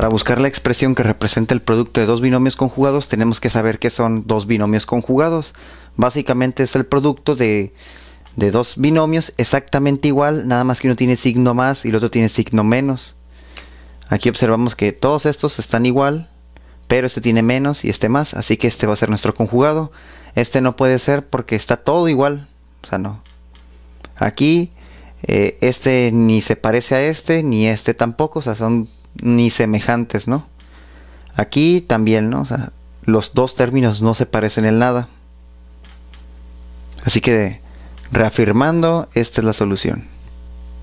Para buscar la expresión que representa el producto de dos binomios conjugados tenemos que saber que son dos binomios conjugados. Básicamente es el producto de, dos binomios exactamente igual, nada más que uno tiene signo más y el otro tiene signo menos. Aquí observamos que todos estos están igual, pero este tiene menos y este más, así que este va a ser nuestro conjugado. Este no puede ser porque está todo igual, o sea, no. Aquí, eh, este ni se parece a este, ni este tampoco, o sea, son ni semejantes, ¿no? Aquí también, ¿no? los dos términos no se parecen en nada. Así que, reafirmando, esta es la solución.